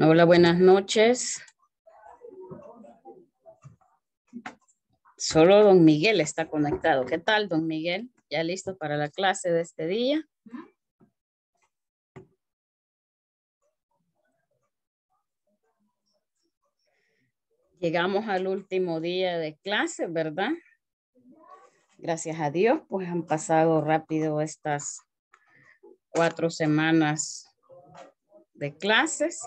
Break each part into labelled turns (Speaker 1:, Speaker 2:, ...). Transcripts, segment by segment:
Speaker 1: Hola, buenas noches. Solo don Miguel está conectado. ¿Qué tal, don Miguel? ¿Ya listo para la clase de este día? Llegamos al último día de clase, ¿verdad? Gracias a Dios, pues han pasado rápido estas cuatro semanas de clases.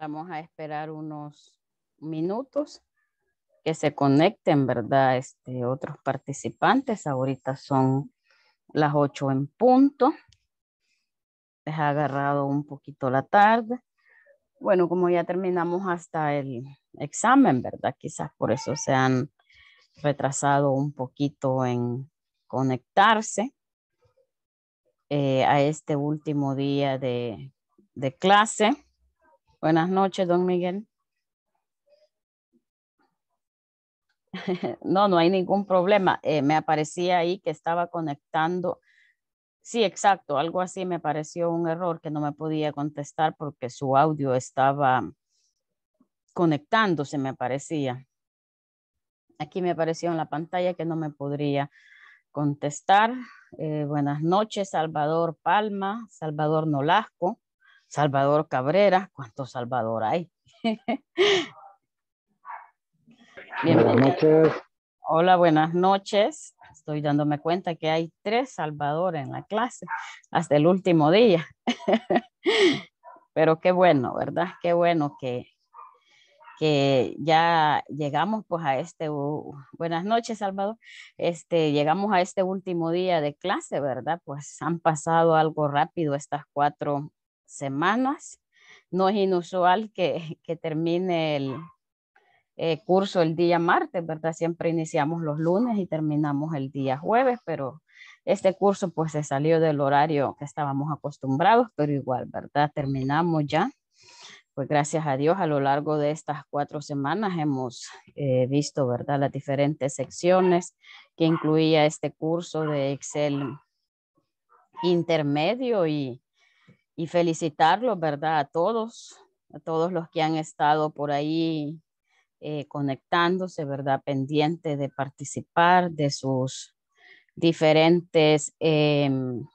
Speaker 1: Vamos a esperar unos minutos que se conecten, ¿verdad? Este, otros participantes. Ahorita son las ocho en punto. Les ha agarrado un poquito la tarde. Bueno, como ya terminamos hasta el examen, ¿verdad? Quizás por eso se han retrasado un poquito en conectarse eh, a este último día de clase. Buenas noches, don Miguel. No, no hay ningún problema. Eh, me aparecía ahí que estaba conectando. Sí, exacto, algo así me pareció un error que no me podía contestar porque su audio estaba conectándose, me parecía. Aquí me apareció en la pantalla que no me podría contestar. Eh, buenas noches, Salvador Palma, Salvador Nolasco. Salvador Cabrera, ¿cuántos Salvador hay?
Speaker 2: buenas noches.
Speaker 1: Hola, buenas noches. Estoy dándome cuenta que hay tres Salvador en la clase hasta el último día. Pero qué bueno, ¿verdad? Qué bueno que, que ya llegamos pues a este, buenas noches Salvador, este, llegamos a este último día de clase, ¿verdad? Pues han pasado algo rápido estas cuatro semanas. No es inusual que, termine el eh, curso el día martes, ¿verdad? Siempre iniciamos los lunes y terminamos el día jueves, pero este curso pues se salió del horario que estábamos acostumbrados, pero igual, ¿verdad? Terminamos ya. Pues gracias a Dios a lo largo de estas cuatro semanas hemos eh, visto, ¿verdad? Las diferentes secciones que incluía este curso de Excel intermedio y y felicitarlos, ¿verdad? A todos, a todos los que han estado por ahí eh, conectándose, ¿verdad? Pendiente de participar de sus diferentes em,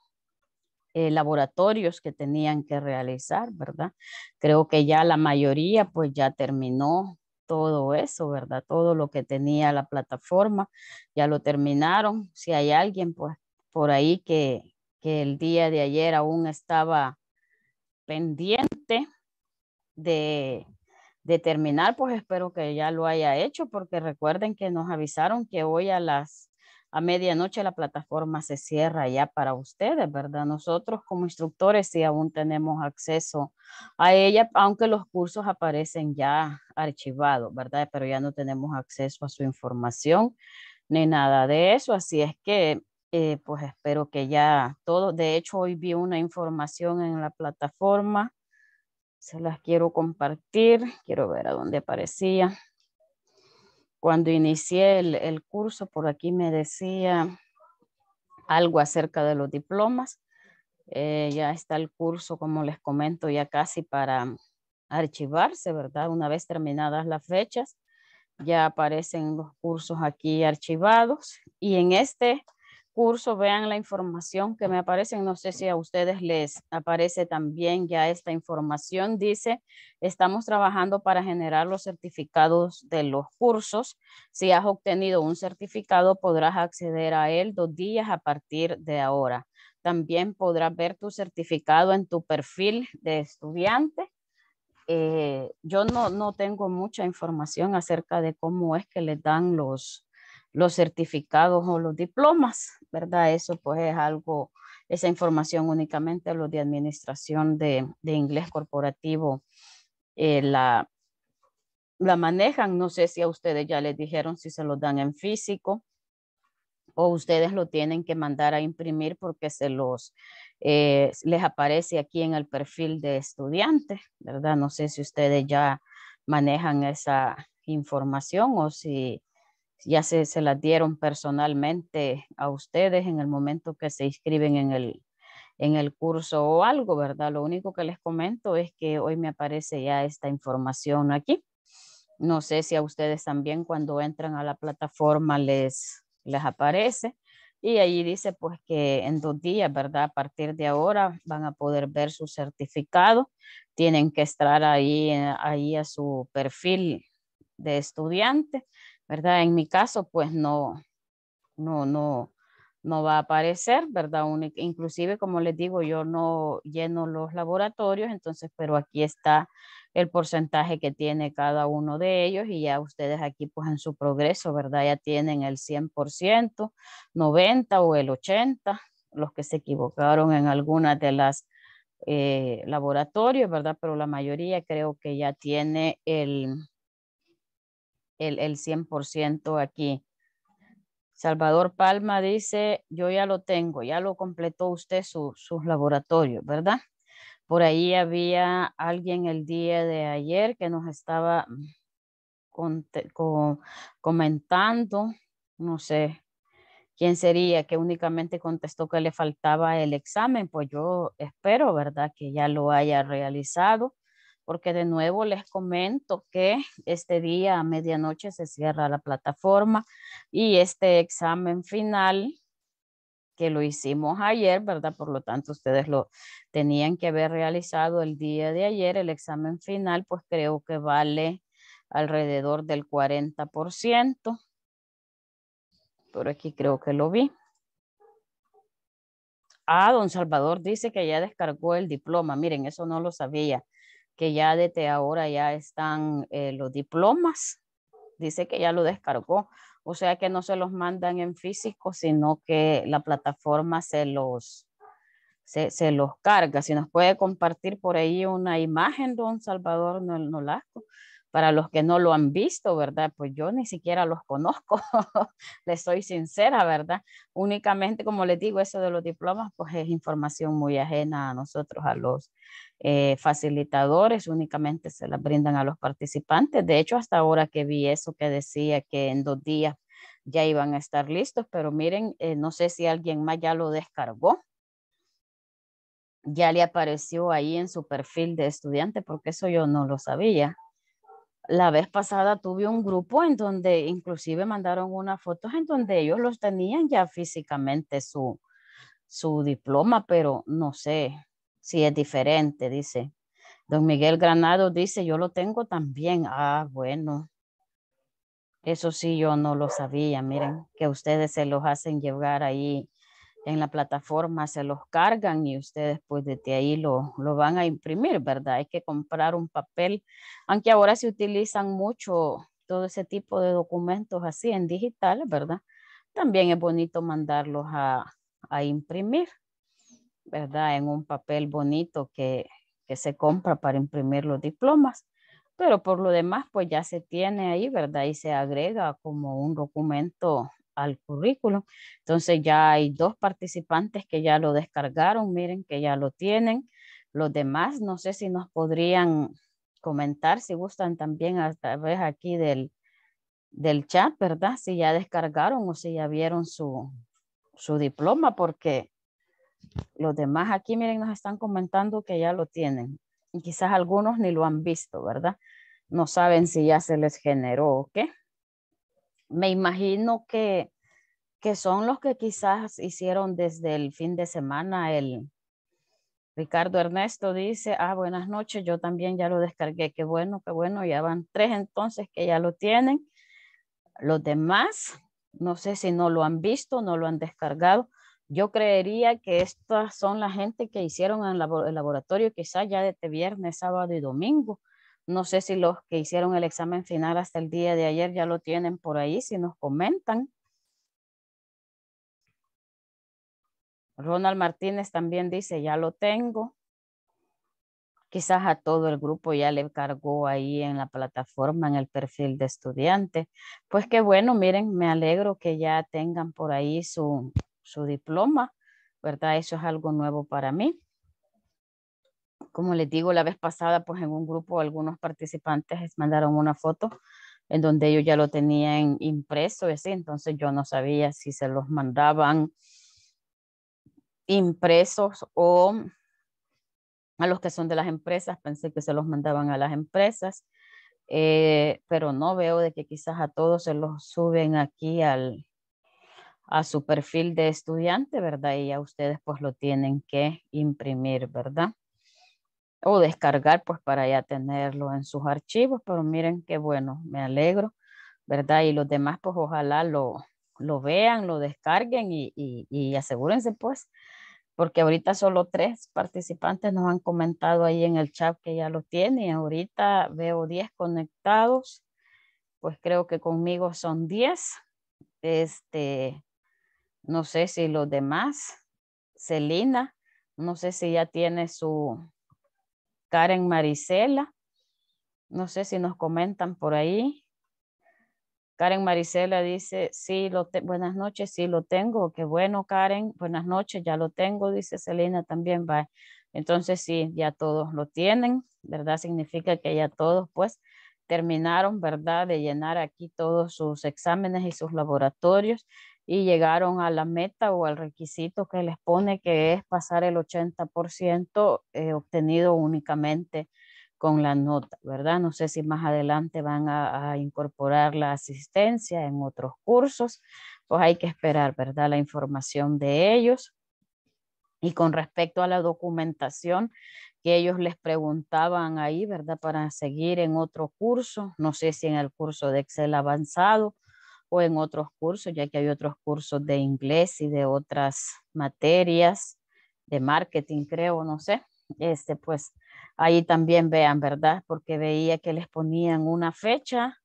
Speaker 1: eh, laboratorios que tenían que realizar, ¿verdad? Creo que ya la mayoría pues ya terminó todo eso, ¿verdad? Todo lo que tenía la plataforma, ya lo terminaron. Si hay alguien pues por ahí que, que el día de ayer aún estaba pendiente de, determinar terminar, pues espero que ya lo haya hecho, porque recuerden que nos avisaron que hoy a las a medianoche la plataforma se cierra ya para ustedes, ¿verdad? Nosotros como instructores sí aún tenemos acceso a ella, aunque los cursos aparecen ya archivados, ¿verdad? Pero ya no tenemos acceso a su información ni nada de eso, así es que eh, pues espero que ya todo, de hecho hoy vi una información en la plataforma, se las quiero compartir, quiero ver a dónde aparecía. Cuando inicié el, curso, por aquí me decía algo acerca de los diplomas. Eh, ya está el curso, como les comento, ya casi para archivarse, ¿verdad? Una vez terminadas las fechas, ya aparecen los cursos aquí archivados. Y en este curso, vean la información que me aparece. No sé si a ustedes les aparece también ya esta información. Dice, estamos trabajando para generar los certificados de los cursos. Si has obtenido un certificado, podrás acceder a él dos días a partir de ahora. También podrás ver tu certificado en tu perfil de estudiante. Eh, yo no, no tengo mucha información acerca de cómo es que le dan los, los certificados o los diplomas, ¿verdad? Eso pues es algo, esa información únicamente los de administración de, inglés corporativo eh, la, la manejan. No sé si a ustedes ya les dijeron si se lo dan en físico o ustedes lo tienen que mandar a imprimir porque se los eh, les aparece aquí en el perfil de estudiante, ¿verdad? No sé si ustedes ya manejan esa información o si ya se, se las dieron personalmente a ustedes en el momento que se inscriben en el, en el curso o algo, ¿verdad? Lo único que les comento es que hoy me aparece ya esta información aquí. No sé si a ustedes también cuando entran a la plataforma les, les aparece. Y allí dice pues que en dos días, ¿verdad? A partir de ahora van a poder ver su certificado. Tienen que estar ahí, eh, ahí a su perfil de estudiante ¿verdad? En mi caso, pues no, no, no, va a aparecer, ¿verdad? inclusive, como les digo, yo no lleno los laboratorios, entonces, pero aquí está el porcentaje que tiene cada uno de ellos y ya ustedes aquí pues en su progreso, ¿verdad? Ya tienen el 100%, 90 o el 80, los que se equivocaron en algunas de las eh, laboratorios, ¿verdad? Pero la mayoría creo que ya tiene el el, 100% aquí. Salvador Palma dice, yo ya lo tengo, ya lo completó usted su, sus laboratorios, ¿verdad? Por ahí había alguien el día de ayer que nos estaba comentando, no sé quién sería, que únicamente contestó que le faltaba el examen, pues yo espero, ¿verdad? Que ya lo haya realizado porque de nuevo les comento que este día a medianoche se cierra la plataforma y este examen final que lo hicimos ayer, ¿verdad? Por lo tanto, ustedes lo tenían que haber realizado el día de ayer, el examen final, pues creo que vale alrededor del 40%. Por aquí creo que lo vi. Ah, don Salvador dice que ya descargó el diploma. Miren, eso no lo sabía que ya desde ahora ya están eh, los diplomas, dice que ya lo descargó, o sea que no se los mandan en físico, sino que la plataforma se los, se, se los carga. Si nos puede compartir por ahí una imagen, don Salvador Nolasco, para los que no lo han visto, ¿verdad? Pues yo ni siquiera los conozco, les soy sincera, ¿verdad? Únicamente, como les digo, eso de los diplomas, pues es información muy ajena a nosotros, a los eh, facilitadores, únicamente se la brindan a los participantes. De hecho, hasta ahora que vi eso que decía que en dos días ya iban a estar listos, pero miren, eh, no sé si alguien más ya lo descargó. Ya le apareció ahí en su perfil de estudiante, porque eso yo no lo sabía. La vez pasada tuve un grupo en donde inclusive mandaron unas fotos en donde ellos los tenían ya físicamente su, su diploma, pero no sé si es diferente, dice. Don Miguel Granado dice, yo lo tengo también. Ah, bueno. Eso sí, yo no lo sabía. Miren, que ustedes se los hacen llevar ahí en la plataforma se los cargan y ustedes pues desde ahí lo, van a imprimir, ¿verdad? Hay que comprar un papel, aunque ahora se utilizan mucho todo ese tipo de documentos así en digital, ¿verdad? También es bonito mandarlos a, imprimir, ¿verdad? En un papel bonito que, que se compra para imprimir los diplomas. Pero por lo demás, pues ya se tiene ahí, ¿verdad? Y se agrega como un documento al currículo. Entonces ya hay dos participantes que ya lo descargaron, miren que ya lo tienen. Los demás, no sé si nos podrían comentar, si gustan también a través aquí del, del chat, ¿verdad? Si ya descargaron o si ya vieron su, su diploma, porque los demás aquí, miren, nos están comentando que ya lo tienen. Y quizás algunos ni lo han visto, ¿verdad? No saben si ya se les generó o qué me imagino que, son los que quizás hicieron desde el fin de semana el... Ricardo Ernesto dice, ah, buenas noches, yo también ya lo descargué, qué bueno, qué bueno, ya van tres entonces que ya lo tienen. Los demás, no sé si no lo han visto, no lo han descargado. Yo creería que estas son la gente que hicieron el laboratorio quizás ya desde este viernes, sábado y domingo no sé si los que hicieron el examen final hasta el día de ayer ya lo tienen por ahí, si nos comentan. Ronald Martínez también dice, ya lo tengo. Quizás a todo el grupo ya le cargó ahí en la plataforma, en el perfil de estudiante. Pues qué bueno, miren, me alegro que ya tengan por ahí su, su diploma, ¿verdad? Eso es algo nuevo para mí como les digo, la vez pasada, pues en un grupo algunos participantes mandaron una foto en donde ellos ya lo tenían impreso y así, entonces yo no sabía si se los mandaban impresos o a los que son de las empresas, pensé que se los mandaban a las empresas, eh, pero no veo de que quizás a todos se los suben aquí a su perfil de estudiante, ¿verdad? Y ya ustedes pues lo tienen que imprimir, ¿verdad? o descargar pues para ya tenerlo en sus archivos, pero miren qué bueno, me alegro, ¿verdad? Y los demás pues ojalá lo, lo vean, lo descarguen y, asegúrense pues, porque ahorita solo tres participantes nos han comentado ahí en el chat que ya lo tienen, ahorita veo 10 conectados, pues creo que conmigo son 10, este, no sé si los demás, Celina, no sé si ya tiene su, Karen Marisela. No sé si nos comentan por ahí. Karen Maricela dice, sí, lo buenas noches, sí lo tengo. Qué bueno, Karen. Buenas noches, ya lo tengo, dice Selena también. va. Entonces, sí, ya todos lo tienen, ¿verdad? Significa que ya todos, pues, terminaron, ¿verdad? De llenar aquí todos sus exámenes y sus laboratorios y llegaron a la meta o al requisito que les pone, que es pasar el 80% eh, obtenido únicamente con la nota, ¿verdad? No sé si más adelante van a, a, incorporar la asistencia en otros cursos, pues hay que esperar, ¿verdad? La información de ellos. Y con respecto a la documentación que ellos les preguntaban ahí, ¿verdad? Para seguir en otro curso, no sé si en el curso de Excel avanzado o en otros cursos, ya que hay otros cursos de inglés y de otras materias de marketing, creo, no sé. Este, pues ahí también vean, ¿verdad? Porque veía que les ponían una fecha,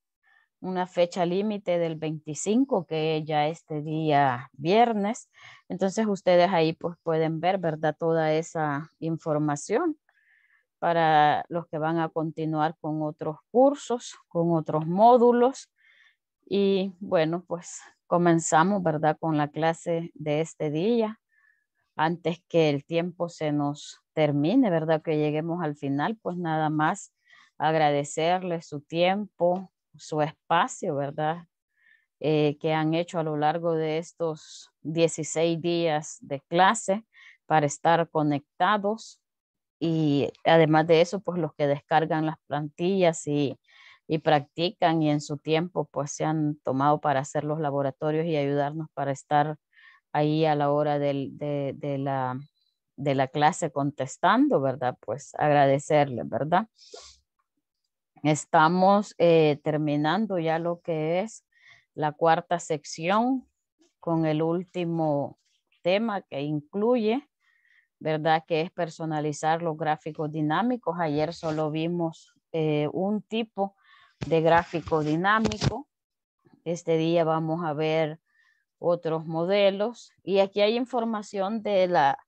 Speaker 1: una fecha límite del 25, que ya este día viernes. Entonces ustedes ahí pues pueden ver, ¿verdad? Toda esa información para los que van a continuar con otros cursos, con otros módulos y bueno, pues comenzamos, ¿verdad? Con la clase de este día. Antes que el tiempo se nos termine, ¿verdad? Que lleguemos al final, pues nada más agradecerles su tiempo, su espacio, ¿verdad? Eh, que han hecho a lo largo de estos 16 días de clase para estar conectados. Y además de eso, pues los que descargan las plantillas y y practican y en su tiempo pues se han tomado para hacer los laboratorios y ayudarnos para estar ahí a la hora del, de, la, de la clase contestando, ¿verdad? Pues agradecerle ¿verdad? Estamos eh, terminando ya lo que es la cuarta sección con el último tema que incluye, ¿verdad? Que es personalizar los gráficos dinámicos. Ayer solo vimos eh, un tipo de gráfico dinámico. Este día vamos a ver otros modelos y aquí hay información de la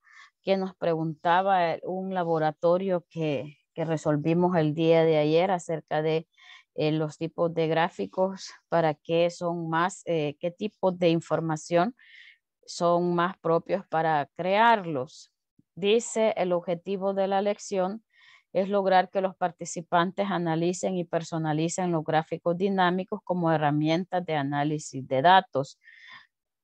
Speaker 1: que nos preguntaba un laboratorio que, que resolvimos el día de ayer acerca de eh, los tipos de gráficos, para qué son más, eh, qué tipos de información son más propios para crearlos. Dice el objetivo de la lección es lograr que los participantes analicen y personalicen los gráficos dinámicos como herramientas de análisis de datos.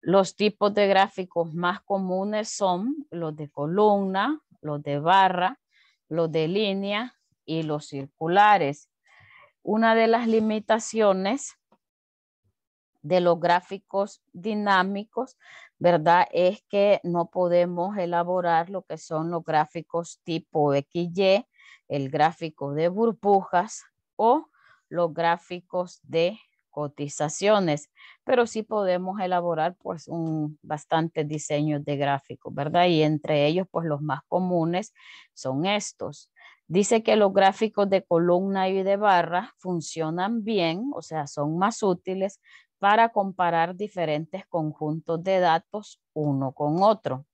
Speaker 1: Los tipos de gráficos más comunes son los de columna, los de barra, los de línea y los circulares. Una de las limitaciones de los gráficos dinámicos, ¿verdad? Es que no podemos elaborar lo que son los gráficos tipo XY el gráfico de burbujas o los gráficos de cotizaciones, pero sí podemos elaborar pues un bastante diseños de gráficos, ¿verdad? Y entre ellos pues los más comunes son estos. Dice que los gráficos de columna y de barra funcionan bien, o sea, son más útiles para comparar diferentes conjuntos de datos uno con otro.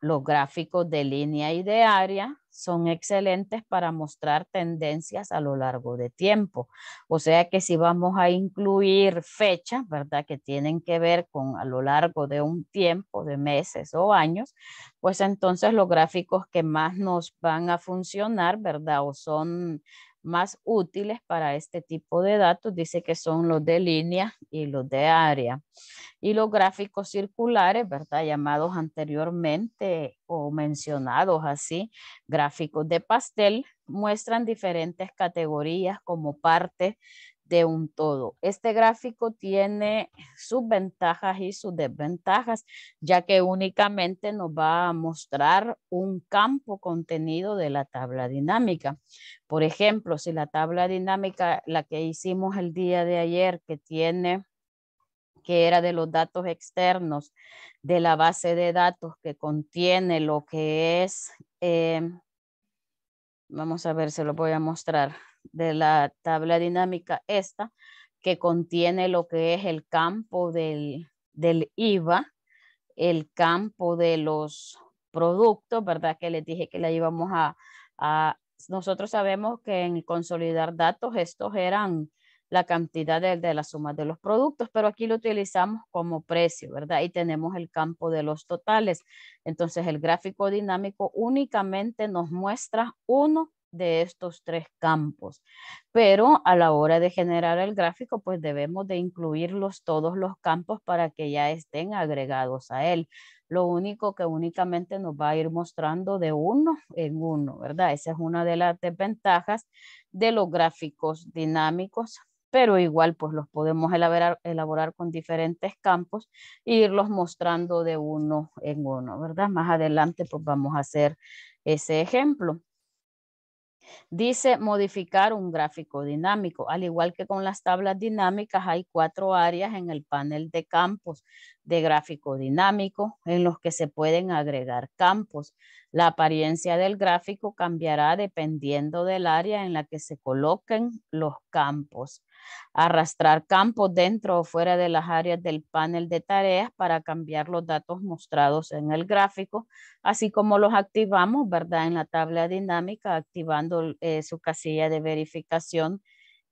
Speaker 1: Los gráficos de línea y de área son excelentes para mostrar tendencias a lo largo de tiempo. O sea que si vamos a incluir fechas, ¿verdad? Que tienen que ver con a lo largo de un tiempo, de meses o años, pues entonces los gráficos que más nos van a funcionar, ¿verdad? O son más útiles para este tipo de datos, dice que son los de línea y los de área. Y los gráficos circulares, ¿verdad? Llamados anteriormente o mencionados así, gráficos de pastel, muestran diferentes categorías como parte de un todo. Este gráfico tiene sus ventajas y sus desventajas, ya que únicamente nos va a mostrar un campo contenido de la tabla dinámica. Por ejemplo, si la tabla dinámica, la que hicimos el día de ayer, que tiene que era de los datos externos de la base de datos que contiene lo que es, eh, vamos a ver, se lo voy a mostrar de la tabla dinámica esta, que contiene lo que es el campo del, del IVA, el campo de los productos, ¿verdad? Que les dije que la íbamos a, a, Nosotros sabemos que en consolidar datos estos eran la cantidad de, de la suma de los productos, pero aquí lo utilizamos como precio, ¿verdad? Y tenemos el campo de los totales. Entonces el gráfico dinámico únicamente nos muestra uno de estos tres campos. Pero a la hora de generar el gráfico, pues debemos de incluirlos todos los campos para que ya estén agregados a él. Lo único que únicamente nos va a ir mostrando de uno en uno, ¿verdad? Esa es una de las desventajas de los gráficos dinámicos, pero igual pues los podemos elaborar, elaborar con diferentes campos e irlos mostrando de uno en uno, ¿verdad? Más adelante pues vamos a hacer ese ejemplo. Dice modificar un gráfico dinámico. Al igual que con las tablas dinámicas, hay cuatro áreas en el panel de campos de gráfico dinámico en los que se pueden agregar campos. La apariencia del gráfico cambiará dependiendo del área en la que se coloquen los campos arrastrar campos dentro o fuera de las áreas del panel de tareas para cambiar los datos mostrados en el gráfico, así como los activamos, ¿verdad? En la tabla dinámica, activando eh, su casilla de verificación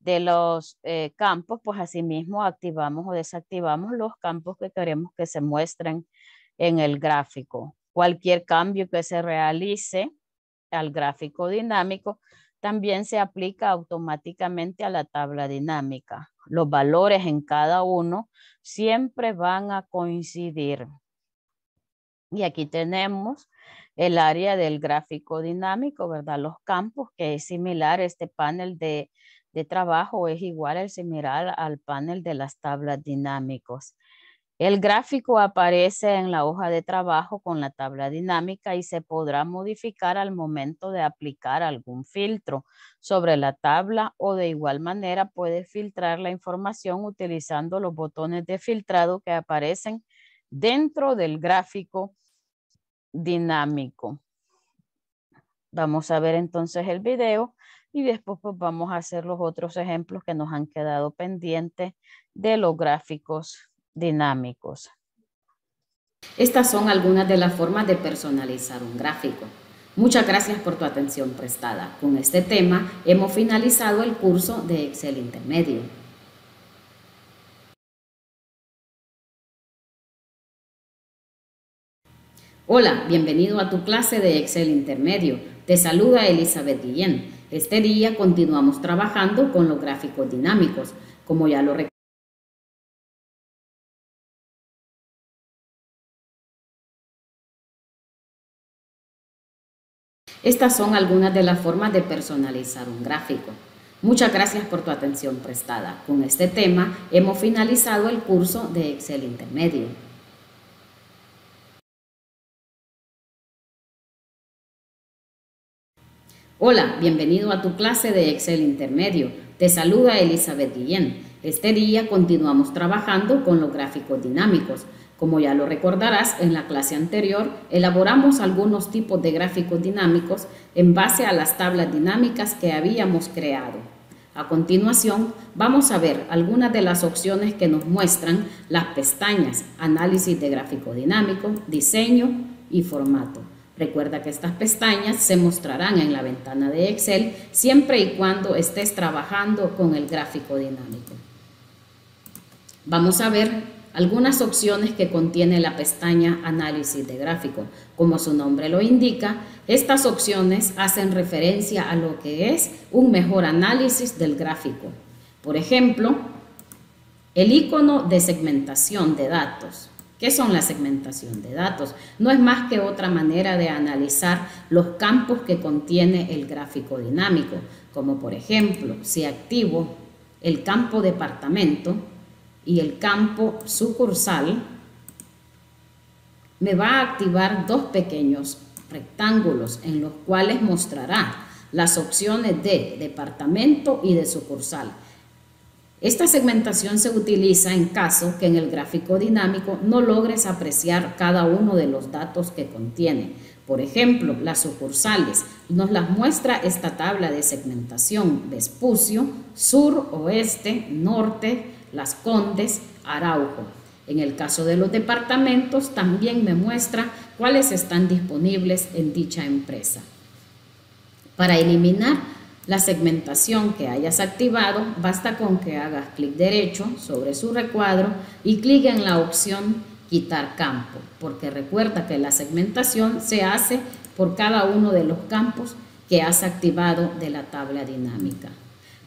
Speaker 1: de los eh, campos, pues asimismo activamos o desactivamos los campos que queremos que se muestren en el gráfico. Cualquier cambio que se realice al gráfico dinámico también se aplica automáticamente a la tabla dinámica. Los valores en cada uno siempre van a coincidir. Y aquí tenemos el área del gráfico dinámico, ¿verdad? Los campos, que es similar, este panel de, trabajo es igual al similar al panel de las tablas dinámicos. El gráfico aparece en la hoja de trabajo con la tabla dinámica y se podrá modificar al momento de aplicar algún filtro sobre la tabla o de igual manera puede filtrar la información utilizando los botones de filtrado que aparecen dentro del gráfico dinámico. Vamos a ver entonces el video y después pues, vamos a hacer los otros ejemplos que nos han quedado pendientes de los gráficos dinámicos.
Speaker 2: Estas son algunas de las formas de
Speaker 1: personalizar un gráfico. Muchas gracias por tu atención prestada. Con este tema hemos finalizado el curso de Excel Intermedio. Hola, bienvenido a tu clase de Excel Intermedio. Te saluda Elizabeth Guillén. Este día continuamos trabajando con los gráficos dinámicos. Como ya lo Estas son algunas de las formas de personalizar un gráfico. Muchas gracias por tu atención prestada. Con este tema hemos finalizado el curso de Excel Intermedio. Hola, bienvenido a tu clase de Excel Intermedio. Te saluda Elizabeth Guillén. Este día continuamos trabajando con los gráficos dinámicos. Como ya lo recordarás, en la clase anterior elaboramos algunos tipos de gráficos dinámicos en base a las tablas dinámicas que habíamos creado. A continuación, vamos a ver algunas de las opciones que nos muestran las pestañas Análisis de gráfico dinámico, Diseño y Formato. Recuerda que estas pestañas se mostrarán en la ventana de Excel siempre y cuando estés trabajando con el gráfico dinámico. Vamos a ver algunas opciones que contiene la pestaña Análisis de gráfico. Como su nombre lo indica, estas opciones hacen referencia a lo que es un mejor análisis del gráfico. Por ejemplo, el icono de segmentación de datos. ¿Qué son la segmentación de datos? No es más que otra manera de analizar los campos que contiene el gráfico dinámico, como por ejemplo, si activo el campo departamento, y el campo sucursal, me va a activar dos pequeños rectángulos en los cuales mostrará las opciones de departamento y de sucursal. Esta segmentación se utiliza en caso que en el gráfico dinámico no logres apreciar cada uno de los datos que contiene. Por ejemplo, las sucursales nos las muestra esta tabla de segmentación Vespucio, sur, oeste, norte, las Condes, Arauco. En el caso de los departamentos, también me muestra cuáles están disponibles en dicha empresa. Para eliminar la segmentación que hayas activado, basta con que hagas clic derecho sobre su recuadro y clic en la opción Quitar campo, porque recuerda que la segmentación se hace por cada uno de los campos que has activado de la tabla dinámica.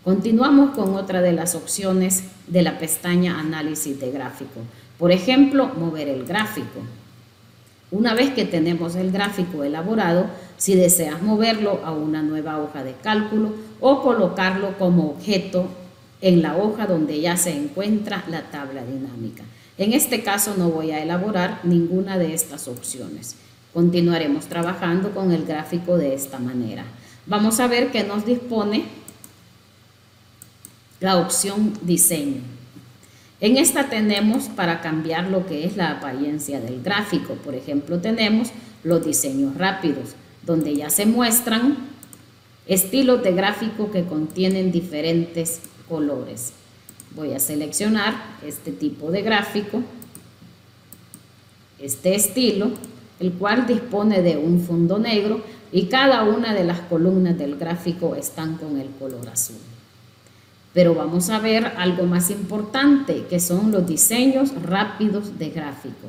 Speaker 1: Continuamos con otra de las opciones de la pestaña Análisis de gráfico. Por ejemplo, mover el gráfico. Una vez que tenemos el gráfico elaborado, si deseas moverlo a una nueva hoja de cálculo o colocarlo como objeto en la hoja donde ya se encuentra la tabla dinámica. En este caso no voy a elaborar ninguna de estas opciones. Continuaremos trabajando con el gráfico de esta manera. Vamos a ver qué nos dispone la opción diseño. En esta tenemos para cambiar lo que es la apariencia del gráfico. Por ejemplo, tenemos los diseños rápidos, donde ya se muestran estilos de gráfico que contienen diferentes colores. Voy a seleccionar este tipo de gráfico, este estilo, el cual dispone de un fondo negro y cada una de las columnas del gráfico están con el color azul. Pero vamos a ver algo más importante, que son los diseños rápidos de gráfico.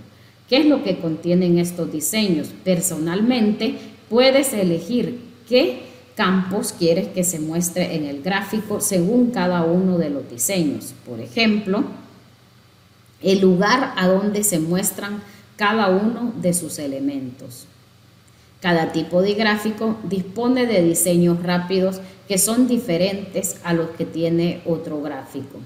Speaker 1: ¿Qué es lo que contienen estos diseños? Personalmente, puedes elegir qué campos quieres que se muestre en el gráfico según cada uno de los diseños. Por ejemplo, el lugar a donde se muestran cada uno de sus elementos. Cada tipo de gráfico dispone de diseños rápidos que son diferentes a los que tiene otro gráfico.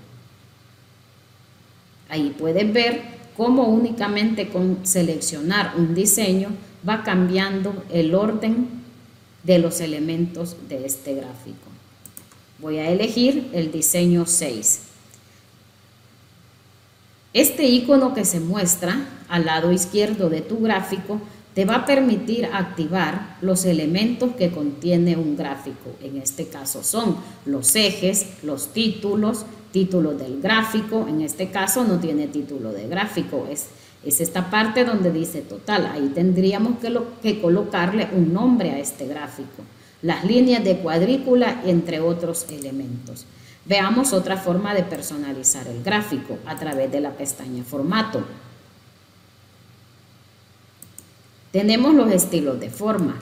Speaker 1: Ahí puedes ver cómo únicamente con seleccionar un diseño va cambiando el orden de los elementos de este gráfico. Voy a elegir el diseño 6. Este icono que se muestra al lado izquierdo de tu gráfico te va a permitir activar los elementos que contiene un gráfico. En este caso son los ejes, los títulos, título del gráfico. En este caso no tiene título de gráfico, es, es esta parte donde dice total. Ahí tendríamos que, que colocarle un nombre a este gráfico. Las líneas de cuadrícula, entre otros elementos. Veamos otra forma de personalizar el gráfico a través de la pestaña Formato. Tenemos los estilos de forma.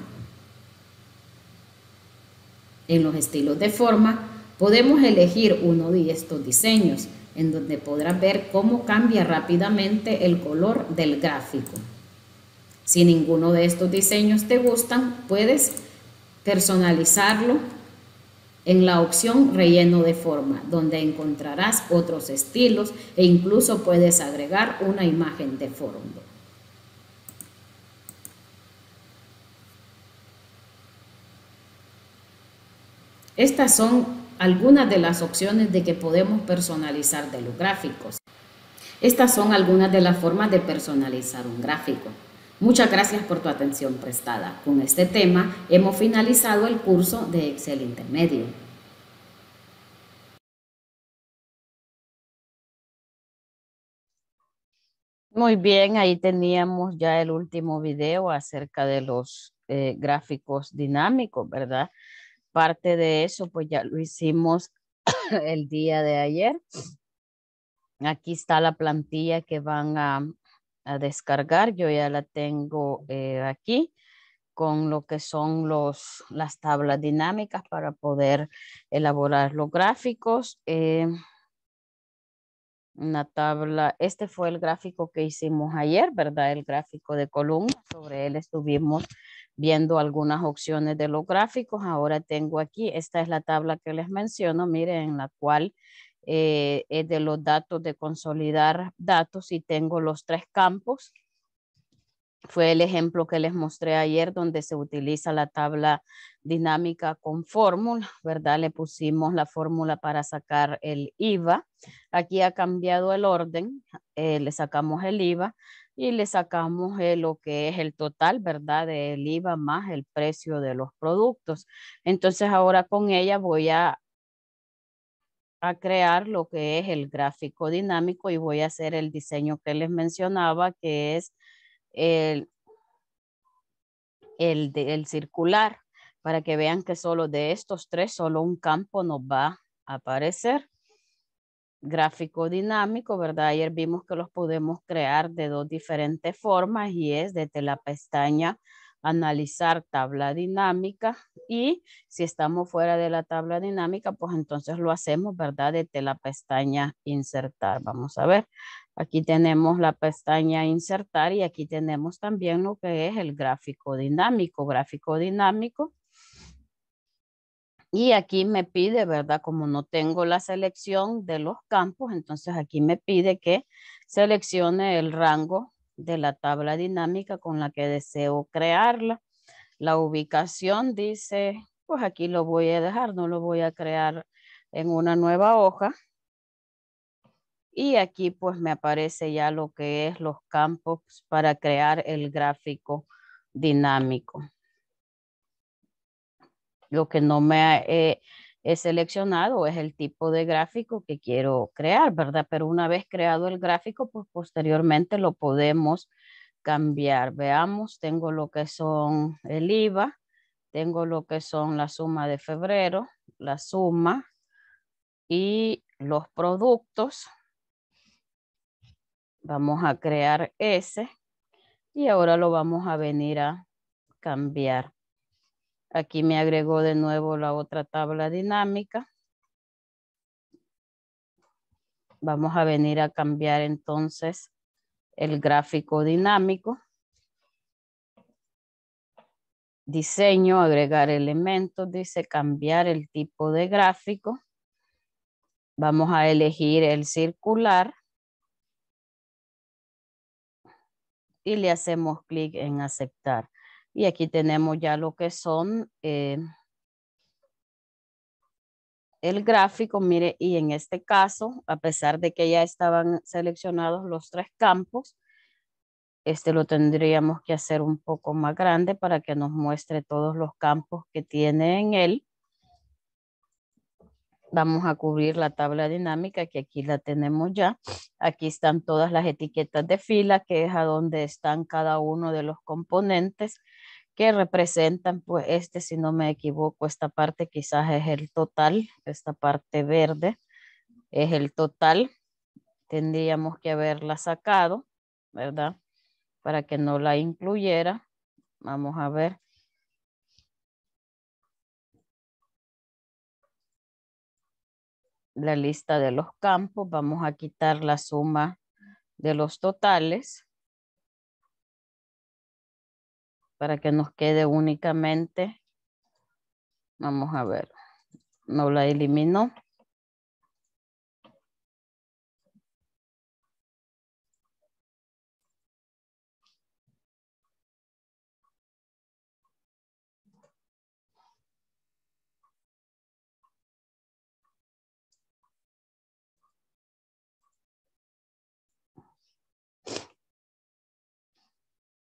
Speaker 1: En los estilos de forma podemos elegir uno de estos diseños, en donde podrás ver cómo cambia rápidamente el color del gráfico. Si ninguno de estos diseños te gustan, puedes personalizarlo en la opción relleno de forma, donde encontrarás otros estilos e incluso puedes agregar una imagen de fondo. Estas son algunas de las opciones de que podemos personalizar de los gráficos. Estas son algunas de las formas de personalizar un gráfico. Muchas gracias por tu atención prestada. Con este tema hemos finalizado el curso de Excel Intermedio. Muy bien, ahí teníamos ya el último video acerca de los eh, gráficos dinámicos, ¿verdad? parte de eso, pues ya lo hicimos el día de ayer. Aquí está la plantilla que van a, descargar. Yo ya la tengo eh, aquí con lo que son los, las tablas dinámicas para poder elaborar los gráficos. Eh, una tabla, este fue el gráfico que hicimos ayer, ¿verdad? El gráfico de columna, sobre él estuvimos viendo algunas opciones de los gráficos. Ahora tengo aquí, esta es la tabla que les menciono, miren, en la cual eh, es de los datos de consolidar datos y tengo los tres campos. Fue el ejemplo que les mostré ayer donde se utiliza la tabla dinámica con fórmula, ¿verdad? Le pusimos la fórmula para sacar el IVA. Aquí ha cambiado el orden, eh, le sacamos el IVA y le sacamos lo que es el total, ¿verdad? El IVA más el precio de los productos. Entonces ahora con ella voy a, a crear lo que es el gráfico dinámico y voy a hacer el diseño que les mencionaba, que es el, el circular, para que vean que solo de estos tres, solo un campo nos va a aparecer gráfico dinámico, ¿verdad? Ayer vimos que los podemos crear de dos diferentes formas y es desde la pestaña analizar tabla dinámica y si estamos fuera de la tabla dinámica, pues entonces lo hacemos, ¿verdad? Desde la pestaña insertar. Vamos a ver, aquí tenemos la pestaña insertar y aquí tenemos también lo que es el gráfico dinámico. Gráfico dinámico y aquí me pide, ¿verdad? Como no tengo la selección de los campos, entonces aquí me pide que seleccione el rango de la tabla dinámica con la que deseo crearla. La ubicación dice, pues aquí lo voy a dejar, no lo voy a crear en una nueva hoja. Y aquí pues me aparece ya lo que es los campos para crear el gráfico dinámico. Lo que no me eh, he seleccionado es el tipo de gráfico que quiero crear, ¿verdad? Pero una vez creado el gráfico, pues posteriormente lo podemos cambiar. Veamos, tengo lo que son el IVA, tengo lo que son la suma de febrero, la suma y los productos. Vamos a crear ese y ahora lo vamos a venir a cambiar. Aquí me agregó de nuevo la otra tabla dinámica. Vamos a venir a cambiar entonces el gráfico dinámico. Diseño, agregar elementos, dice cambiar el tipo de gráfico. Vamos a elegir el circular. Y le hacemos clic en aceptar. Y aquí tenemos ya lo que son eh, el gráfico, mire, y en este caso, a pesar de que ya estaban seleccionados los tres campos, este lo tendríamos que hacer un poco más grande para que nos muestre todos los campos que tiene en él. Vamos a cubrir la tabla dinámica que aquí la tenemos ya. Aquí están todas las etiquetas de fila que es a donde están cada uno de los componentes que representan pues este, si no me equivoco, esta parte quizás es el total, esta parte verde es el total, tendríamos que haberla sacado, ¿verdad? Para que no la incluyera, vamos a ver. La lista de los campos, vamos a quitar la suma de los totales. para que nos quede únicamente,
Speaker 2: vamos a ver, no la eliminó.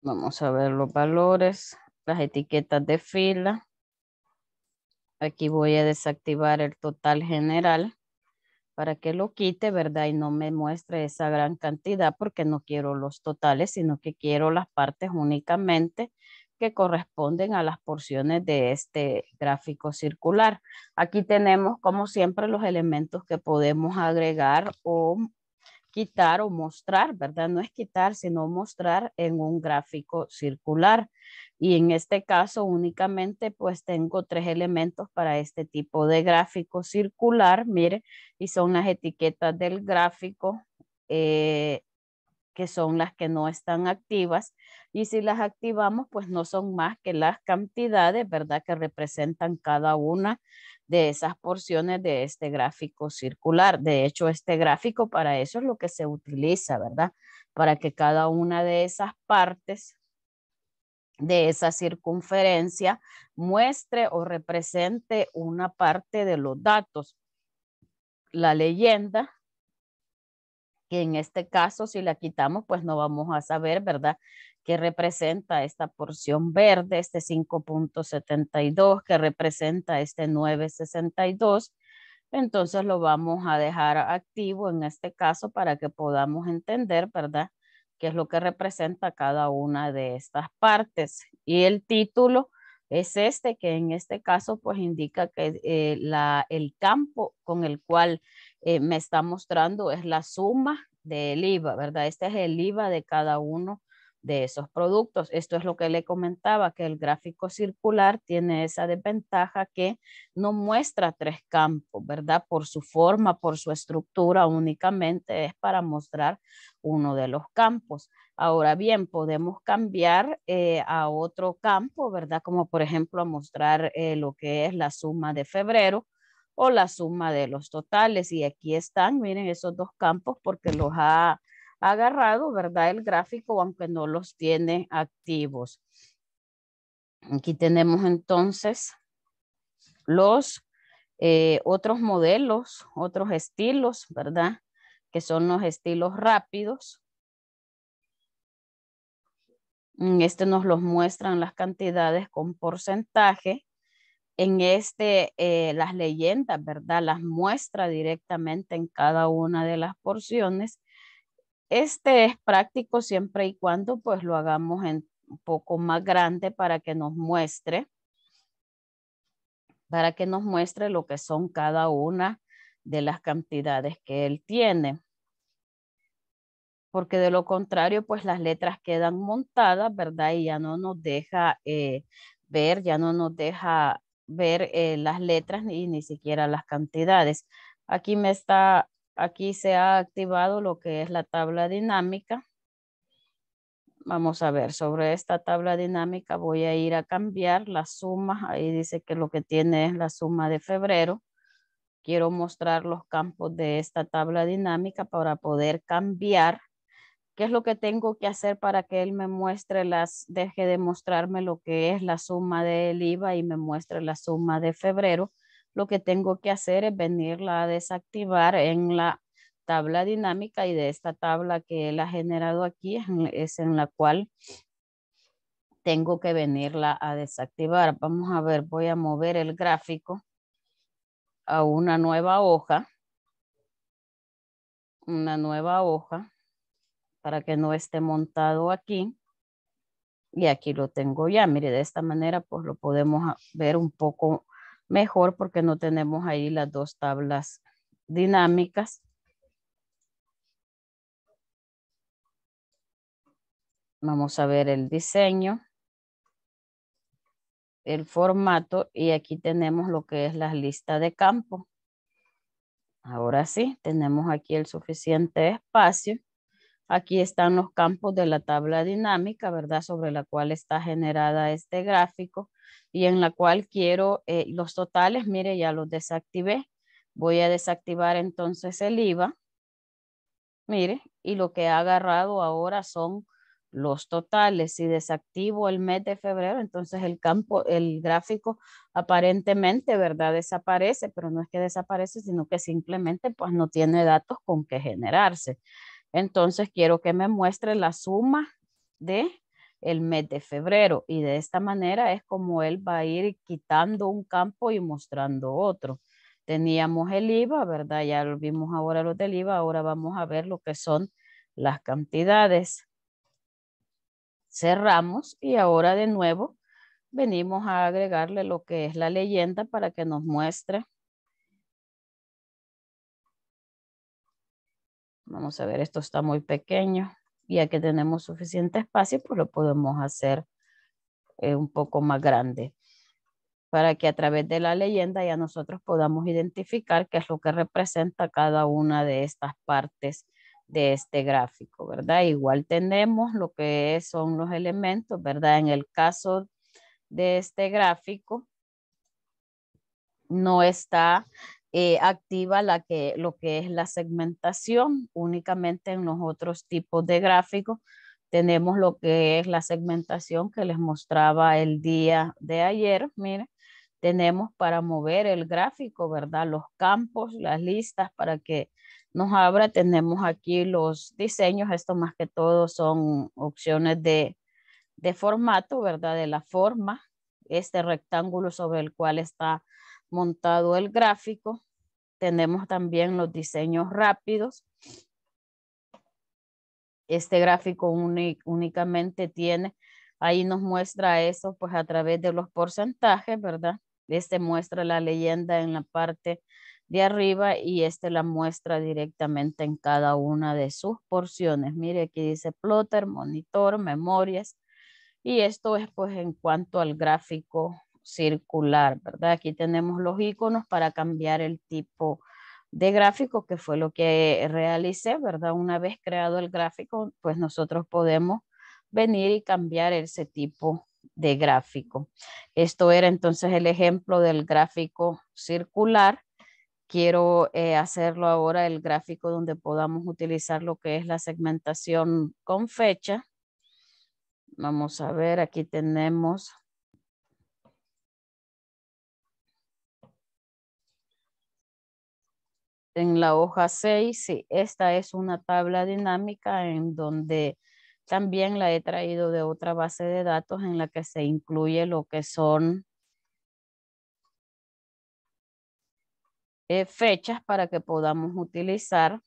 Speaker 1: Vamos a ver los valores, las etiquetas de fila. Aquí voy a desactivar el total general para que lo quite, ¿verdad? Y no me muestre esa gran cantidad porque no quiero los totales, sino que quiero las partes únicamente que corresponden a las porciones de este gráfico circular. Aquí tenemos, como siempre, los elementos que podemos agregar o quitar o mostrar, ¿verdad? No es quitar, sino mostrar en un gráfico circular. Y en este caso únicamente pues tengo tres elementos para este tipo de gráfico circular, mire, y son las etiquetas del gráfico, eh, que son las que no están activas. Y si las activamos, pues no son más que las cantidades, ¿verdad? Que representan cada una de esas porciones de este gráfico circular. De hecho, este gráfico para eso es lo que se utiliza, ¿verdad? Para que cada una de esas partes de esa circunferencia muestre o represente una parte de los datos. La leyenda que en este caso si la quitamos pues no vamos a saber, ¿verdad? ¿Qué representa esta porción verde, este 5.72, que representa este 9.62? Entonces lo vamos a dejar activo en este caso para que podamos entender, ¿verdad? ¿Qué es lo que representa cada una de estas partes? Y el título es este, que en este caso pues indica que eh, la, el campo con el cual eh, me está mostrando es la suma del IVA, ¿verdad? Este es el IVA de cada uno de esos productos. Esto es lo que le comentaba, que el gráfico circular tiene esa desventaja que no muestra tres campos, ¿verdad? Por su forma, por su estructura, únicamente es para mostrar uno de los campos. Ahora bien, podemos cambiar eh, a otro campo, ¿verdad? Como por ejemplo a mostrar eh, lo que es la suma de febrero o la suma de los totales. Y aquí están, miren esos dos campos porque los ha agarrado, ¿verdad? El gráfico, aunque no los tiene activos. Aquí tenemos entonces los eh, otros modelos, otros estilos, ¿verdad? Que son los estilos rápidos. Mm, este nos los muestran las cantidades con porcentaje en este, eh, las leyendas, ¿verdad? Las muestra directamente en cada una de las porciones. Este es práctico siempre y cuando pues lo hagamos en un poco más grande para que nos muestre, para que nos muestre lo que son cada una de las cantidades que él tiene. Porque de lo contrario, pues las letras quedan montadas, ¿verdad? Y ya no nos deja eh, ver, ya no nos deja ver eh, las letras y ni siquiera las cantidades. Aquí me está, aquí se ha activado lo que es la tabla dinámica. Vamos a ver, sobre esta tabla dinámica voy a ir a cambiar la suma. Ahí dice que lo que tiene es la suma de febrero. Quiero mostrar los campos de esta tabla dinámica para poder cambiar ¿Qué es lo que tengo que hacer para que él me muestre las, deje de mostrarme lo que es la suma del IVA y me muestre la suma de febrero? Lo que tengo que hacer es venirla a desactivar en la tabla dinámica y de esta tabla que él ha generado aquí es en la cual tengo que venirla a desactivar. Vamos a ver, voy a mover el gráfico a una nueva hoja. Una nueva hoja para que no esté montado aquí. Y aquí lo tengo ya. Mire, de esta manera pues lo podemos ver un poco mejor porque no tenemos ahí las dos tablas dinámicas. Vamos a ver el diseño, el formato y aquí tenemos lo que es la lista de campo. Ahora sí, tenemos aquí el suficiente espacio Aquí están los campos de la tabla dinámica, ¿verdad? Sobre la cual está generada este gráfico y en la cual quiero eh, los totales, mire, ya los desactivé. Voy a desactivar entonces el IVA. Mire, y lo que ha agarrado ahora son los totales. Si desactivo el mes de febrero, entonces el campo, el gráfico aparentemente, ¿verdad? Desaparece, pero no es que desaparece, sino que simplemente pues no tiene datos con que generarse. Entonces quiero que me muestre la suma de el mes de febrero y de esta manera es como él va a ir quitando un campo y mostrando otro. Teníamos el IVA, ¿verdad? Ya lo vimos ahora los del IVA, ahora vamos a ver lo que son las cantidades. Cerramos y ahora de nuevo venimos a agregarle lo que es la leyenda para que nos muestre Vamos a ver, esto está muy pequeño. Ya que tenemos suficiente espacio, pues lo podemos hacer eh, un poco más grande. Para que a través de la leyenda ya nosotros podamos identificar qué es lo que representa cada una de estas partes de este gráfico, ¿verdad? Igual tenemos lo que son los elementos, ¿verdad? En el caso de este gráfico, no está eh, activa la que, lo que es la segmentación. Únicamente en los otros tipos de gráficos tenemos lo que es la segmentación que les mostraba el día de ayer. mire tenemos para mover el gráfico, ¿verdad? Los campos, las listas para que nos abra. Tenemos aquí los diseños. Esto más que todo son opciones de, de formato, ¿verdad? De la forma, este rectángulo sobre el cual está montado el gráfico. Tenemos también los diseños rápidos. Este gráfico únicamente tiene, ahí nos muestra eso pues a través de los porcentajes, ¿verdad? Este muestra la leyenda en la parte de arriba y este la muestra directamente en cada una de sus porciones. Mire, aquí dice plotter, monitor, memorias. Y esto es pues en cuanto al gráfico circular, ¿verdad? Aquí tenemos los iconos para cambiar el tipo de gráfico, que fue lo que realicé, ¿verdad? Una vez creado el gráfico, pues nosotros podemos venir y cambiar ese tipo de gráfico. Esto era entonces el ejemplo del gráfico circular. Quiero eh, hacerlo ahora el gráfico donde podamos utilizar lo que es la segmentación con fecha. Vamos a ver, aquí tenemos en la hoja 6, sí, esta es una tabla dinámica en donde también la he traído de otra base de datos en la que se incluye lo que son eh, fechas para que
Speaker 2: podamos utilizar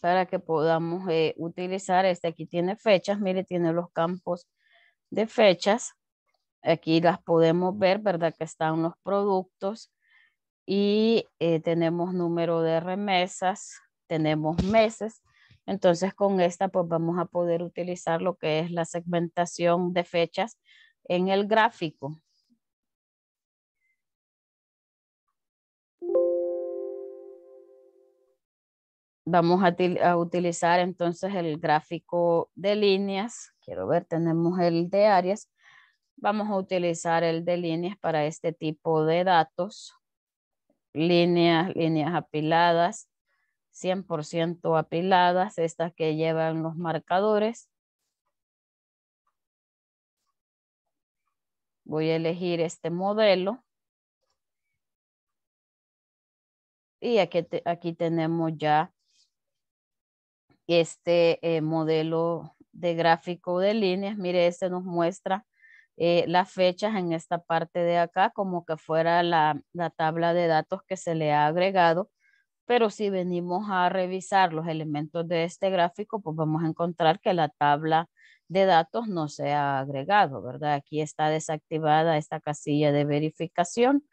Speaker 1: para que podamos eh, utilizar este aquí tiene fechas mire tiene los campos de fechas. Aquí las podemos ver, ¿verdad? Que están los productos y eh, tenemos número de remesas, tenemos meses. Entonces con esta pues vamos a poder utilizar lo que es la segmentación de fechas en el gráfico. Vamos a utilizar entonces el gráfico de líneas quiero ver, tenemos el de áreas. Vamos a utilizar el de líneas para este tipo de datos. Líneas, líneas apiladas, 100% apiladas, estas que llevan los marcadores.
Speaker 2: Voy a elegir este modelo.
Speaker 1: Y aquí, aquí tenemos ya este eh, modelo de gráfico de líneas, mire, este nos muestra eh, las fechas en esta parte de acá, como que fuera la, la tabla de datos que se le ha agregado, pero si venimos a revisar los elementos de este gráfico, pues vamos a encontrar que la tabla de datos no se ha agregado, ¿verdad? Aquí está desactivada esta casilla de verificación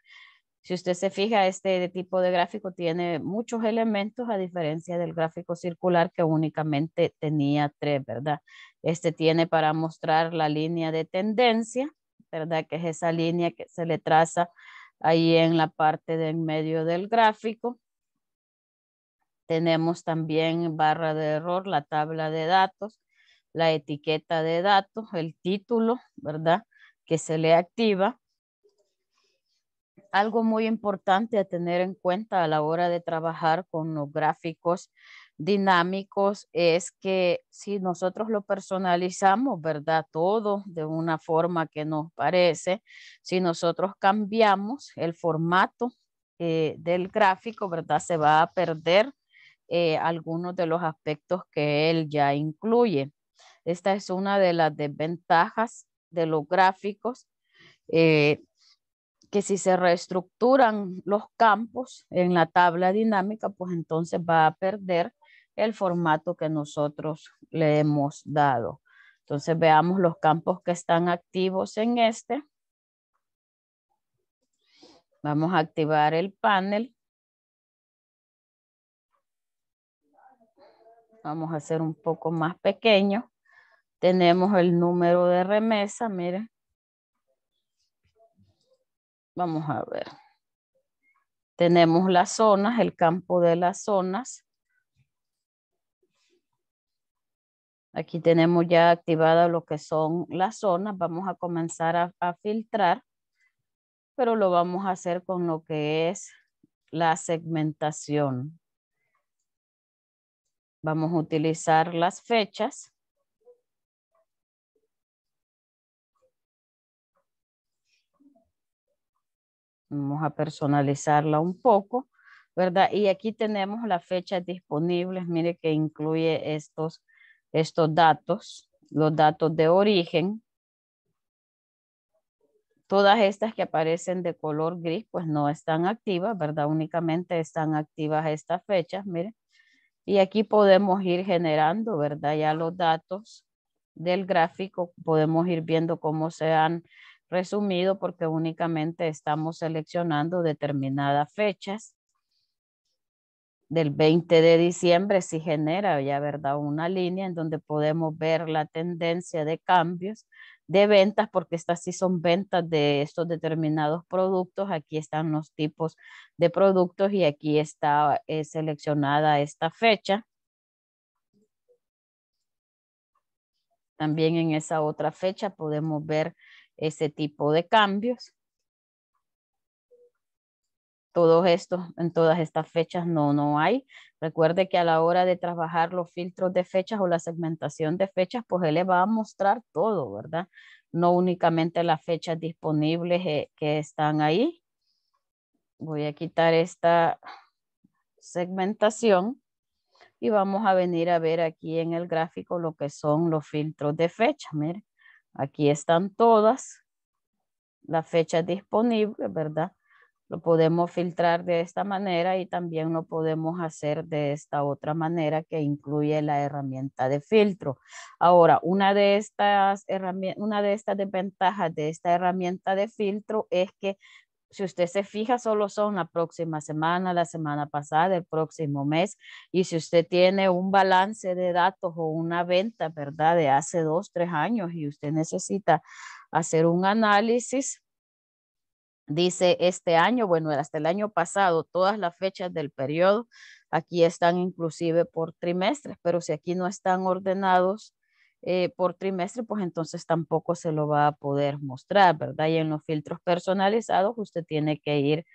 Speaker 1: si usted se fija, este tipo de gráfico tiene muchos elementos a diferencia del gráfico circular que únicamente tenía tres, ¿verdad? Este tiene para mostrar la línea de tendencia, ¿verdad? Que es esa línea que se le traza ahí en la parte del medio del gráfico. Tenemos también barra de error, la tabla de datos, la etiqueta de datos, el título, ¿verdad? Que se le activa algo muy importante a tener en cuenta a la hora de trabajar con los gráficos dinámicos es que si nosotros lo personalizamos, ¿verdad? Todo de una forma que nos parece, si nosotros cambiamos el formato eh, del gráfico, ¿verdad? Se va a perder eh, algunos de los aspectos que él ya incluye. Esta es una de las desventajas de los gráficos. Eh, que si se reestructuran los campos en la tabla dinámica, pues entonces va a perder el formato que nosotros le hemos dado. Entonces veamos los campos que están activos en este. Vamos a activar el panel. Vamos a hacer un poco más pequeño. Tenemos el número de remesa, miren. Vamos a ver. Tenemos las zonas, el campo de las zonas. Aquí tenemos ya activado lo que son las zonas. Vamos a comenzar a, a filtrar, pero lo vamos a hacer con lo que es la segmentación.
Speaker 2: Vamos a utilizar las fechas.
Speaker 1: Vamos a personalizarla un poco, ¿verdad? Y aquí tenemos las fechas disponibles. Mire que incluye estos, estos datos, los datos de origen. Todas estas que aparecen de color gris, pues no están activas, ¿verdad? Únicamente están activas estas fechas, mire. Y aquí podemos ir generando, ¿verdad? Ya los datos del gráfico, podemos ir viendo cómo se han resumido porque únicamente estamos seleccionando determinadas fechas. Del 20 de diciembre si genera ya, ¿verdad? Una línea en donde podemos ver la tendencia de cambios de ventas, porque estas sí son ventas de estos determinados productos. Aquí están los tipos de productos y aquí está eh, seleccionada esta fecha. También en esa otra fecha podemos ver ese tipo de cambios. todo esto en todas estas fechas no, no hay. Recuerde que a la hora de trabajar los filtros de fechas o la segmentación de fechas, pues él le va a mostrar todo, ¿verdad? No únicamente las fechas disponibles eh, que están ahí. Voy a quitar esta segmentación y vamos a venir a ver aquí en el gráfico lo que son los filtros de fechas Mire, Aquí están todas las fechas disponibles, ¿verdad? Lo podemos filtrar de esta manera y también lo podemos hacer de esta otra manera que incluye la herramienta de filtro. Ahora, una de estas, una de estas desventajas de esta herramienta de filtro es que si usted se fija, solo son la próxima semana, la semana pasada, el próximo mes. Y si usted tiene un balance de datos o una venta, ¿verdad? De hace dos, tres años y usted necesita hacer un análisis, dice este año, bueno, hasta el año pasado, todas las fechas del periodo, aquí están inclusive por trimestres, pero si aquí no están ordenados, eh, por trimestre, pues entonces tampoco se lo va a poder mostrar, ¿verdad? Y en los filtros personalizados usted tiene que ir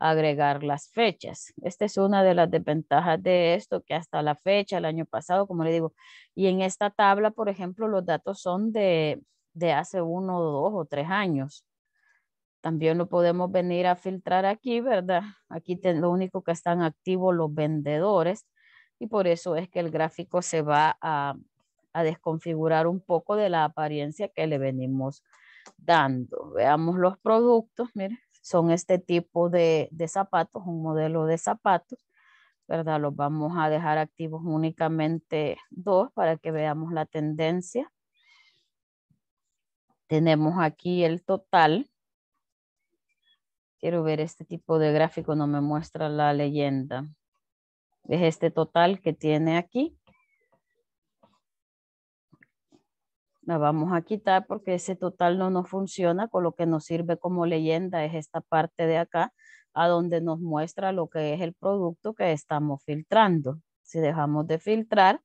Speaker 1: a agregar las fechas. Esta es una de las desventajas de esto, que hasta la fecha, el año pasado, como le digo, y en esta tabla, por ejemplo, los datos son de, hace uno, dos o tres años. También lo podemos venir a filtrar aquí, ¿verdad? Aquí lo único que están activos los vendedores y por eso es que el gráfico se va a, a desconfigurar un poco de la apariencia que le venimos dando. Veamos los productos, son este tipo de, de zapatos, un modelo de zapatos, ¿verdad? Los vamos a dejar activos únicamente dos para que veamos la tendencia. Tenemos aquí el total. Quiero ver este tipo de gráfico, no me muestra la leyenda. Es este total que tiene aquí. la vamos a quitar porque ese total no nos funciona, con lo que nos sirve como leyenda es esta parte de acá, a donde nos muestra lo que es el producto que estamos filtrando. Si dejamos de filtrar,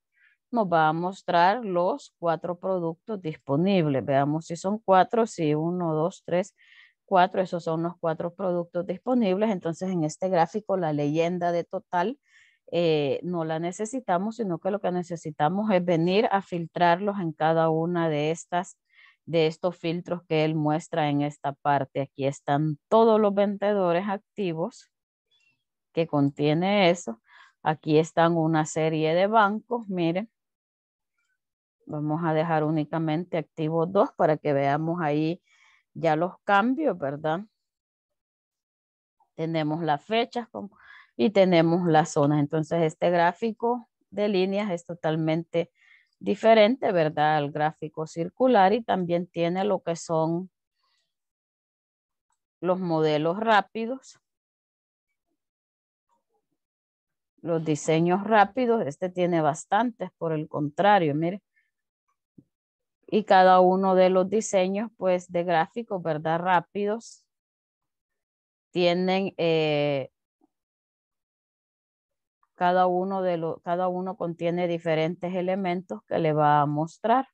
Speaker 1: nos va a mostrar los cuatro productos disponibles. Veamos si son cuatro, si uno, dos, tres, cuatro, esos son los cuatro productos disponibles. Entonces en este gráfico la leyenda de total eh, no la necesitamos, sino que lo que necesitamos es venir a filtrarlos en cada una de estas, de estos filtros que él muestra en esta parte. Aquí están todos los vendedores activos que contiene eso. Aquí están una serie de bancos, miren. Vamos a dejar únicamente activos dos para que veamos ahí ya los cambios, ¿verdad? Tenemos las fechas, como y tenemos las zonas. Entonces, este gráfico de líneas es totalmente diferente, ¿verdad? Al gráfico circular y también tiene lo que son los modelos rápidos, los diseños rápidos. Este tiene bastantes, por el contrario, mire. Y cada uno de los diseños, pues, de gráficos, ¿verdad? Rápidos, tienen eh, cada uno, de lo, cada uno contiene diferentes elementos que le va a mostrar.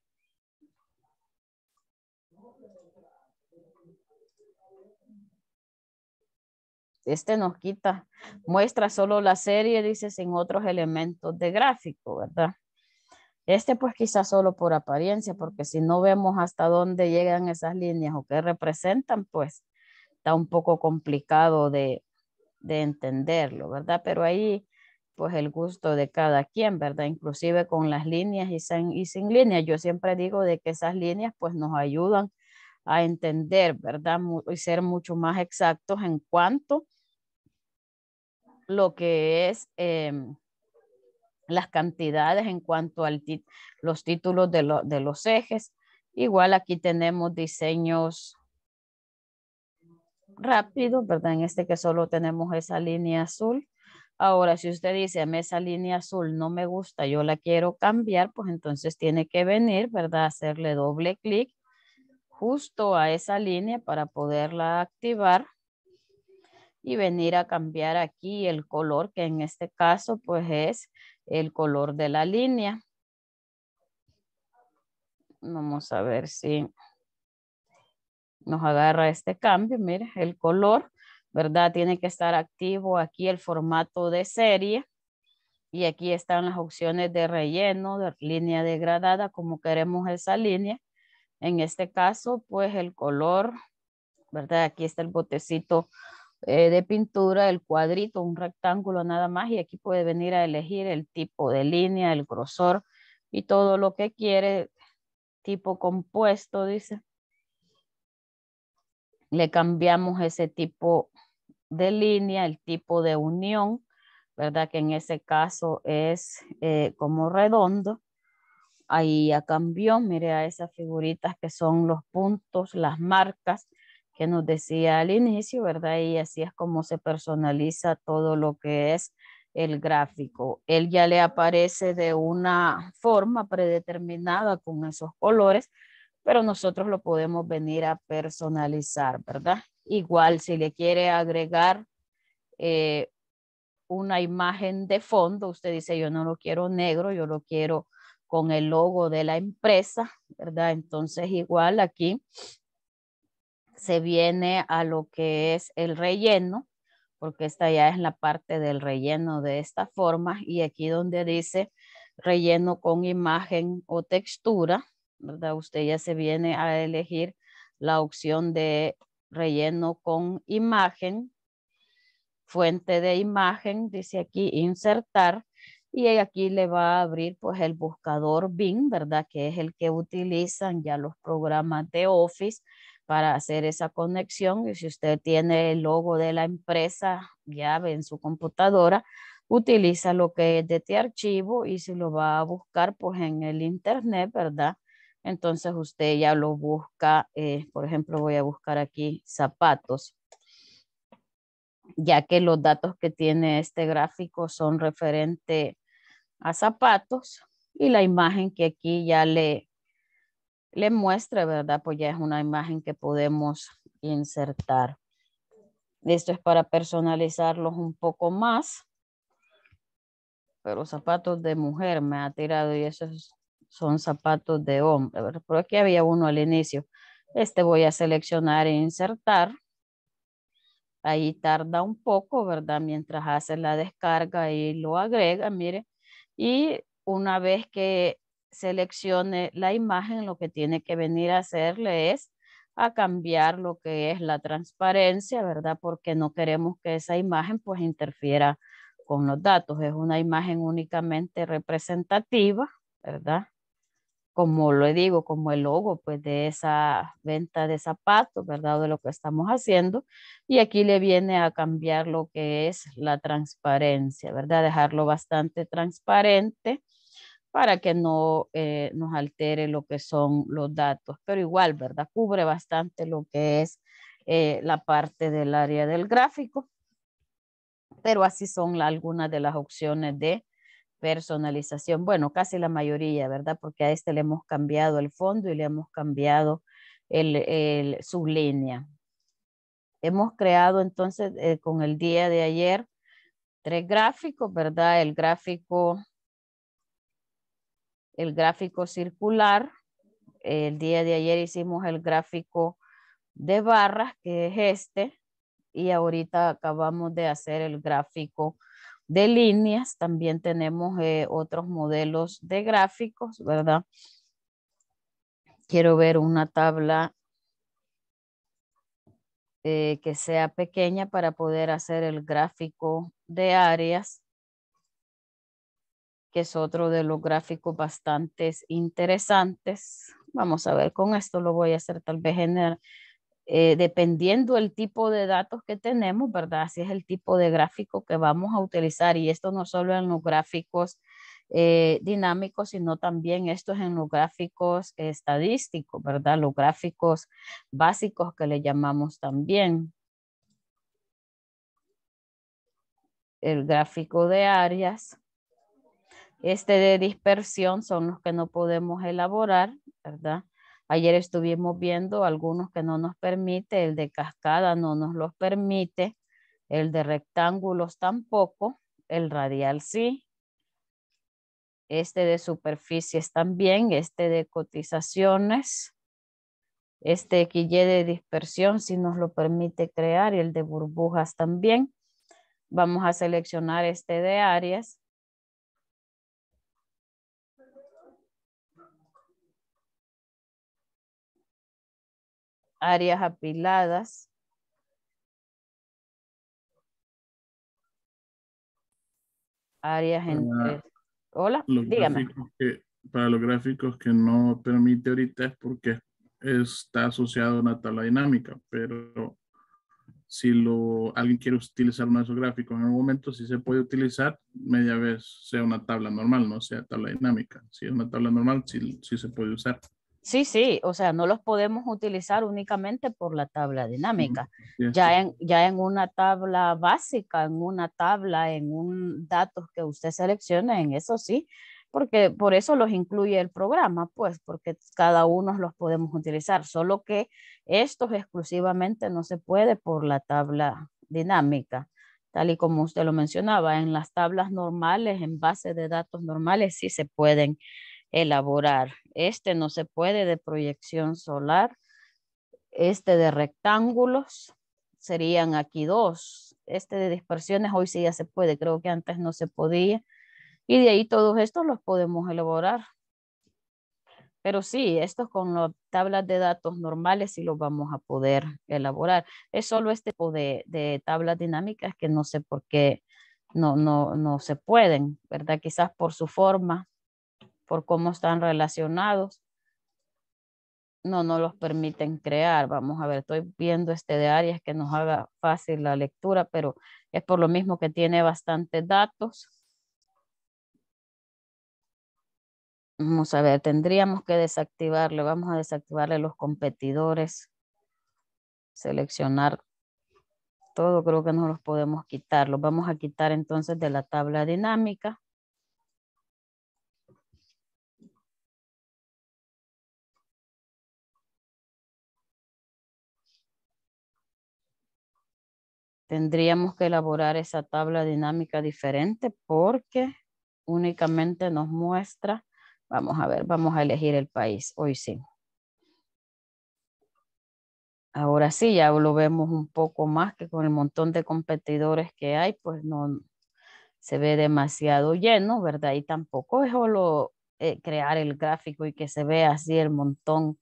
Speaker 1: Este nos quita, muestra solo la serie, dice, sin otros elementos de gráfico, ¿verdad? Este pues quizás solo por apariencia, porque si no vemos hasta dónde llegan esas líneas o qué representan, pues está un poco complicado de, de entenderlo, ¿verdad? Pero ahí pues el gusto de cada quien, ¿verdad? Inclusive con las líneas y sin, y sin líneas. Yo siempre digo de que esas líneas pues nos ayudan a entender, ¿verdad? Y ser mucho más exactos en cuanto lo que es em, las cantidades en cuanto a los títulos de, de los ejes. Igual aquí tenemos diseños rápidos, ¿verdad? En este que solo tenemos esa línea azul Ahora, si usted dice, a mí esa línea azul no me gusta, yo la quiero cambiar, pues entonces tiene que venir, ¿verdad? Hacerle doble clic justo a esa línea para poderla activar y venir a cambiar aquí el color, que en este caso pues es el color de la línea. Vamos a ver si nos agarra este cambio, mire, el color ¿verdad? Tiene que estar activo aquí el formato de serie y aquí están las opciones de relleno, de línea degradada, como queremos esa línea. En este caso, pues el color, ¿verdad? Aquí está el botecito eh, de pintura, el cuadrito, un rectángulo nada más y aquí puede venir a elegir el tipo de línea, el grosor y todo lo que quiere, tipo compuesto, dice. Le cambiamos ese tipo de línea, el tipo de unión, ¿verdad? Que en ese caso es eh, como redondo. Ahí ya cambió, mire a esas figuritas que son los puntos, las marcas que nos decía al inicio, ¿verdad? Y así es como se personaliza todo lo que es el gráfico. Él ya le aparece de una forma predeterminada con esos colores, pero nosotros lo podemos venir a personalizar, ¿verdad? Igual si le quiere agregar eh, una imagen de fondo, usted dice yo no lo quiero negro, yo lo quiero con el logo de la empresa, ¿verdad? Entonces igual aquí se viene a lo que es el relleno, porque esta ya es la parte del relleno de esta forma y aquí donde dice relleno con imagen o textura, ¿verdad? Usted ya se viene a elegir la opción de relleno con imagen, fuente de imagen, dice aquí insertar, y aquí le va a abrir pues el buscador Bing, ¿verdad? Que es el que utilizan ya los programas de Office para hacer esa conexión. Y si usted tiene el logo de la empresa ya en su computadora, utiliza lo que es de este archivo y se lo va a buscar pues en el internet, ¿verdad? entonces usted ya lo busca, eh, por ejemplo, voy a buscar aquí zapatos, ya que los datos que tiene este gráfico son referente a zapatos y la imagen que aquí ya le, le muestra, ¿verdad? Pues ya es una imagen que podemos insertar. Esto es para personalizarlos un poco más. Pero zapatos de mujer me ha tirado y eso es son zapatos de hombre, ¿verdad? Por aquí había uno al inicio. Este voy a seleccionar e insertar. Ahí tarda un poco, ¿verdad? Mientras hace la descarga y lo agrega, mire. Y una vez que seleccione la imagen, lo que tiene que venir a hacerle es a cambiar lo que es la transparencia, ¿verdad? Porque no queremos que esa imagen pues interfiera con los datos. Es una imagen únicamente representativa, ¿verdad? como lo digo, como el logo pues de esa venta de zapatos, ¿verdad? De lo que estamos haciendo. Y aquí le viene a cambiar lo que es la transparencia, ¿verdad? Dejarlo bastante transparente para que no eh, nos altere lo que son los datos. Pero igual, ¿verdad? Cubre bastante lo que es eh, la parte del área del gráfico. Pero así son algunas de las opciones de personalización. Bueno, casi la mayoría, ¿verdad? Porque a este le hemos cambiado el fondo y le hemos cambiado el, su línea. Hemos creado entonces eh, con el día de ayer tres gráficos, ¿verdad? El gráfico, el gráfico circular. El día de ayer hicimos el gráfico de barras, que es este, y ahorita acabamos de hacer el gráfico de líneas, también tenemos eh, otros modelos de gráficos, ¿verdad? Quiero ver una tabla eh, que sea pequeña para poder hacer el gráfico de áreas, que es otro de los gráficos bastante interesantes. Vamos a ver, con esto lo voy a hacer tal vez general eh, dependiendo el tipo de datos que tenemos, ¿verdad? Así es el tipo de gráfico que vamos a utilizar y esto no solo en los gráficos eh, dinámicos, sino también esto es en los gráficos estadísticos, ¿verdad? Los gráficos básicos que le llamamos también. El gráfico de áreas. Este de dispersión son los que no podemos elaborar, ¿verdad? Ayer estuvimos viendo algunos que no nos permite, el de cascada no nos los permite, el de rectángulos tampoco, el radial sí, este de superficies también, este de cotizaciones, este XY de dispersión sí nos lo permite crear y el de burbujas también. Vamos a seleccionar este de áreas
Speaker 2: áreas apiladas.
Speaker 1: Áreas en... Hola, dígame. para los gráficos que no permite ahorita es porque está asociado a una tabla dinámica, pero si lo, alguien quiere utilizar uno de esos gráficos en algún momento, si se puede utilizar media vez, sea una tabla normal, no sea tabla dinámica. Si es una tabla normal, sí, sí se puede usar. Sí, sí, o sea, no los podemos utilizar únicamente por la tabla dinámica. ya, en, ya en una tabla básica, en una tabla, en un datos que usted seleccione, en eso sí, porque por eso los incluye el programa, pues, porque cada uno los podemos utilizar, solo que estos exclusivamente no se puede por la tabla dinámica, tal y como usted lo mencionaba, en las tablas normales, en base de datos normales, sí se pueden elaborar este no se puede de proyección solar, este de rectángulos, serían aquí dos, este de dispersiones hoy sí ya se puede, creo que antes no se podía, y de ahí todos estos los podemos elaborar. Pero sí, estos con las tablas de datos normales sí los vamos a poder elaborar. Es solo este tipo de, tablas dinámicas que no sé por qué no, no, no se pueden, ¿verdad? Quizás por su forma, por cómo están relacionados, no nos los permiten crear. Vamos a ver, estoy viendo este de áreas que nos haga fácil la lectura, pero es por lo mismo que tiene bastantes datos. Vamos a ver, tendríamos que desactivarle, vamos a desactivarle los competidores, seleccionar todo, creo que no los podemos quitar, los vamos a quitar entonces de la tabla dinámica. tendríamos que elaborar esa tabla dinámica diferente porque únicamente nos muestra, vamos a ver, vamos a elegir el país, hoy sí. Ahora sí, ya lo vemos un poco más que con el montón de competidores que hay, pues no se ve demasiado lleno, ¿verdad? Y tampoco es solo eh, crear el gráfico y que se vea así el montón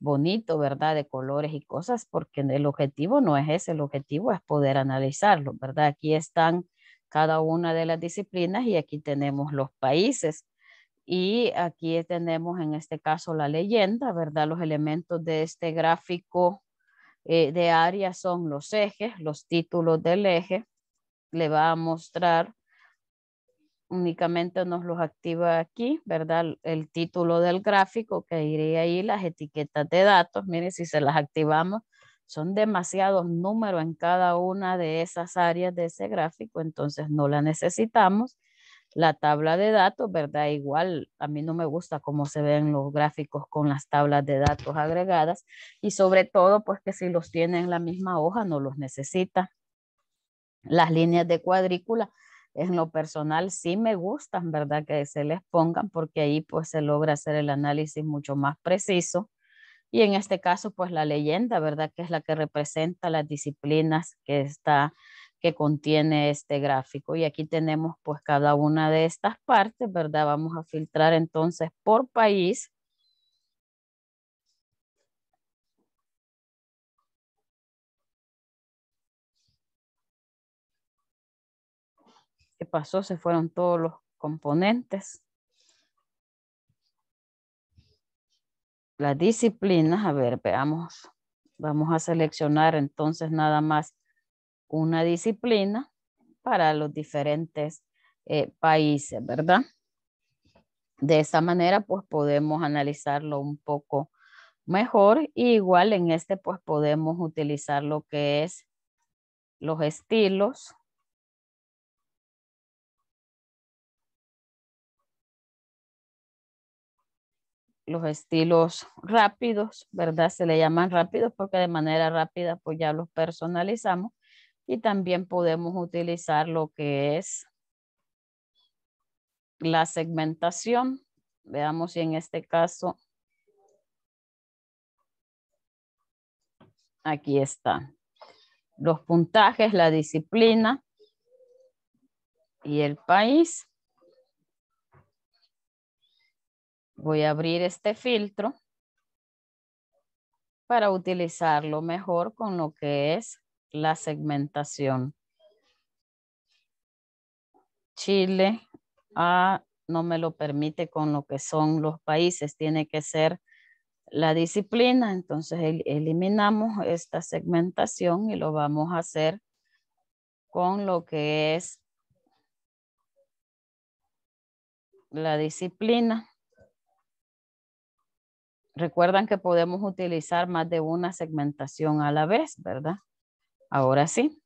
Speaker 1: bonito, ¿verdad? De colores y cosas, porque el objetivo no es ese, el objetivo es poder analizarlo, ¿verdad? Aquí están cada una de las disciplinas y aquí tenemos los países. Y aquí tenemos en este caso la leyenda, ¿verdad? Los elementos de este gráfico eh, de área son los ejes, los títulos del eje. Le va a mostrar únicamente nos los activa aquí, ¿verdad? El título del gráfico que iría ahí, las etiquetas de datos, miren si se las activamos, son demasiados números en cada una de esas áreas de ese gráfico, entonces no la necesitamos. La tabla de datos, ¿verdad? Igual a mí no me gusta cómo se ven los gráficos con las tablas de datos agregadas y sobre todo pues que si los tiene en la misma hoja no los necesita. Las líneas de cuadrícula, en lo personal sí me gustan, ¿verdad? Que se les pongan porque ahí pues se logra hacer el análisis mucho más preciso. Y en este caso pues la leyenda, ¿verdad? Que es la que representa las disciplinas que está que contiene este gráfico. Y aquí tenemos pues cada una de estas partes, ¿verdad? Vamos a filtrar entonces por país pasó? Se fueron todos los componentes. Las disciplinas, a ver, veamos. Vamos a seleccionar entonces nada más una disciplina para los diferentes eh, países, ¿verdad? De esa manera, pues podemos analizarlo un poco mejor. Y igual en este, pues podemos utilizar lo que es los estilos los estilos rápidos, ¿verdad? Se le llaman rápidos porque de manera rápida pues ya los personalizamos y también podemos utilizar lo que es la segmentación. Veamos si en este caso aquí está. Los puntajes, la disciplina y el país. Voy a abrir este filtro para utilizarlo mejor con lo que es la segmentación. Chile ah, no me lo permite con lo que son los países, tiene que ser la disciplina, entonces eliminamos esta segmentación y lo vamos a hacer con lo que es la disciplina. Recuerdan que podemos utilizar más de una segmentación a la vez, ¿verdad? Ahora sí.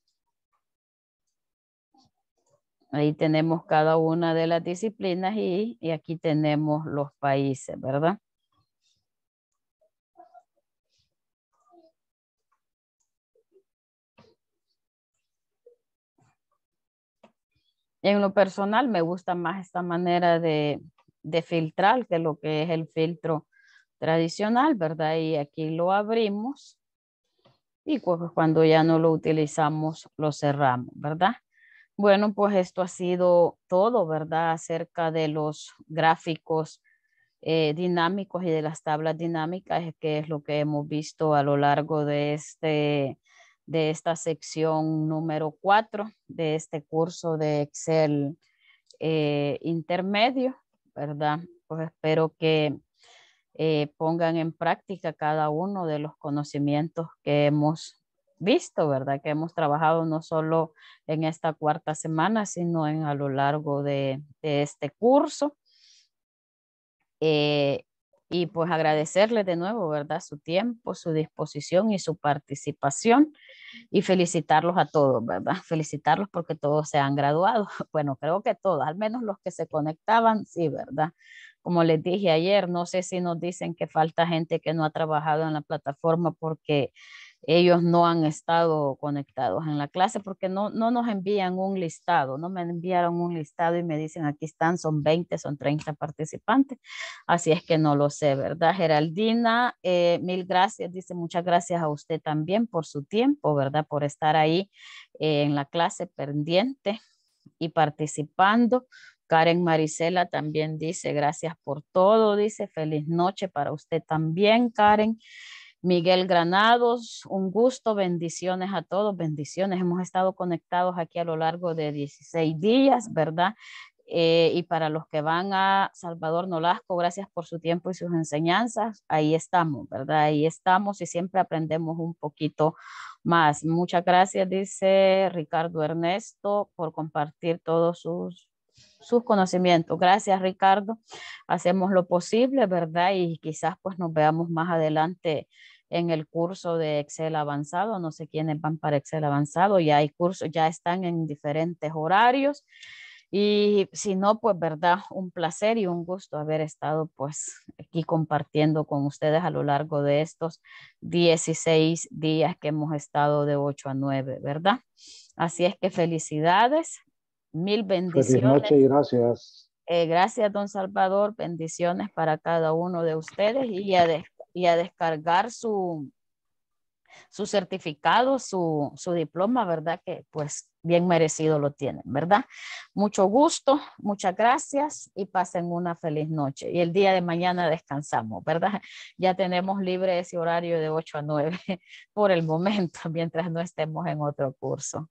Speaker 1: Ahí tenemos cada una de las disciplinas y, aquí tenemos los países, ¿verdad? En lo personal me gusta más esta manera de filtrar que lo que es el filtro tradicional, ¿verdad? Y aquí lo abrimos y pues cuando ya no lo utilizamos lo cerramos, ¿verdad? Bueno, pues esto ha sido todo, ¿verdad? Acerca de los gráficos eh, dinámicos y de las tablas dinámicas, que es lo que hemos visto a lo largo de, este, de esta sección número 4 de este curso de Excel eh, intermedio, ¿verdad? Pues espero que eh, pongan en práctica cada uno de los conocimientos que hemos visto, ¿verdad? Que hemos trabajado no solo en esta cuarta semana, sino en a lo largo de, este curso. Eh, y pues agradecerles de nuevo, ¿verdad? Su tiempo, su disposición y su participación y felicitarlos a todos, ¿verdad? Felicitarlos porque todos se han graduado. Bueno, creo que todos, al menos los que se conectaban, sí, ¿verdad? como les dije ayer, no sé si nos dicen que falta gente que no ha trabajado en la plataforma porque ellos no han estado conectados en la clase porque no, no nos envían un listado, no me enviaron un listado y me dicen aquí están, son 20, son 30 participantes, así es que no lo sé, ¿verdad? Geraldina, eh, mil gracias, dice muchas gracias a usted también por su tiempo, ¿verdad? Por estar ahí eh, en la clase pendiente y participando. Karen Marisela también dice, gracias por todo, dice, feliz noche para usted también, Karen. Miguel Granados, un gusto, bendiciones a todos, bendiciones. Hemos estado conectados aquí a lo largo de 16 días, ¿verdad? Eh, y para los que van a Salvador Nolasco, gracias por su tiempo y sus enseñanzas. Ahí estamos, ¿verdad? Ahí estamos y siempre aprendemos un poquito más. Muchas gracias, dice Ricardo Ernesto, por compartir todos sus sus conocimientos. Gracias, Ricardo. Hacemos lo posible, ¿verdad? Y quizás pues nos veamos más adelante en el curso de Excel avanzado. No sé quiénes van para Excel avanzado. Ya hay cursos, ya están en diferentes horarios. Y si no, pues verdad, un placer y un gusto haber estado pues aquí compartiendo con ustedes a lo largo de estos 16 días que hemos estado de 8 a 9, ¿verdad? Así es que felicidades Mil pues, bendiciones. Feliz noche y
Speaker 2: gracias.
Speaker 1: Eh, gracias, don Salvador. Bendiciones para cada uno de ustedes y a, descargar su, certificado, su, su, diploma, ¿verdad? Que pues bien merecido lo tienen, ¿verdad? Mucho gusto, muchas gracias y pasen una feliz noche. Y el día de mañana descansamos, ¿verdad? Ya tenemos libre ese horario de 8 a 9 por el momento, mientras no estemos en otro curso.